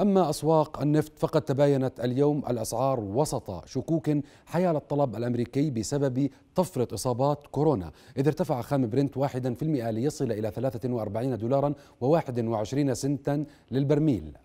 أما أسواق النفط فقد تباينت اليوم الأسعار وسط شكوك حيال الطلب الأمريكي بسبب طفرة إصابات كورونا إذ ارتفع خام برنت واحدا في المئة ليصل إلى 43 دولارا و21 سنتا للبرميل